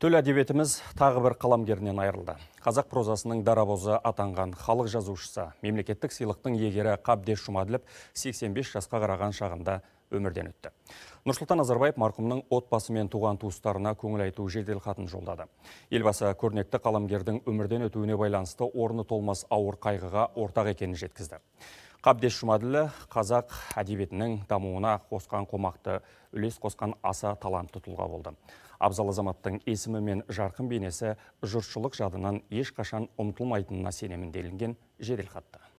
төл әдебиетіміз тағы бір қаламгерінен айырылды қазақ прозасының дарабозы атанған халық жазушысы мемлекеттік сыйлықтың иегері қабдеш жұмаділов 85 жасқа қараған шағында өмірден өтті нұрсұлтан назарбаев марқұмның отбасы мен туған туыстарына көңіл айту жеделхатын жолдады елбасы көрнекті қаламгердің өмірден өтуіне байланысты орны толмас ауыр қайғыға ортақ екенін жеткізді қабдеш жұмаділі қазақ әдебиетінің дамуына қосқан қомақты үлес қосқан аса талантты тұлға болды абзал азаматтың есімі мен жарқын бейнесі жұртшылық жадынан ешқашан ұмытылмайтынына сенемін делінген жеделхатта